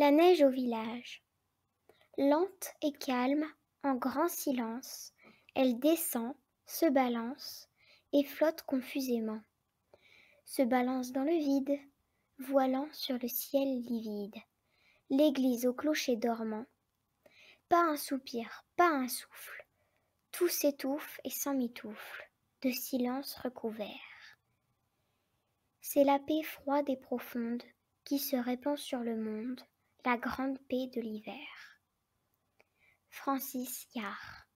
La neige au village. Lente et calme, en grand silence, elle descend, se balance et flotte confusément. Se balance dans le vide, voilant sur le ciel livide. L'église au clocher dormant. Pas un soupir, pas un souffle. Tout s'étouffe et s'emmitoufle, de silence recouvert. C'est la paix froide et profonde qui se répand sur le monde la grande paix de l'hiver. Francis Yard